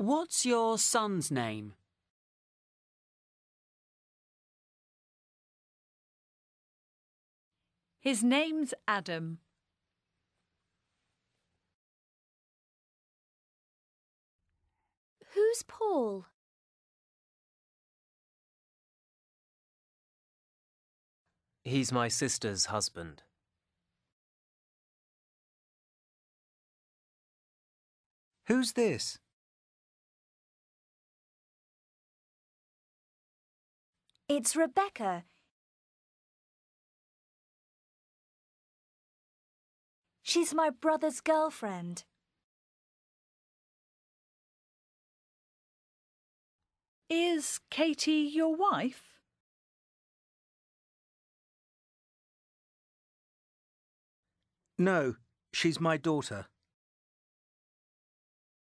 What's your son's name? His name's Adam. Who's Paul? He's my sister's husband. Who's this? It's Rebecca. She's my brother's girlfriend. Is Katie your wife? No, she's my daughter.